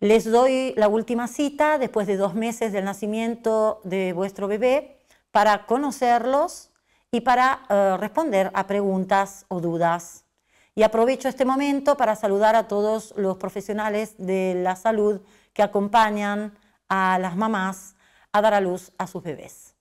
Les doy la última cita después de dos meses del nacimiento de vuestro bebé para conocerlos y para eh, responder a preguntas o dudas. Y aprovecho este momento para saludar a todos los profesionales de la salud que acompañan a las mamás a dar a luz a sus bebés.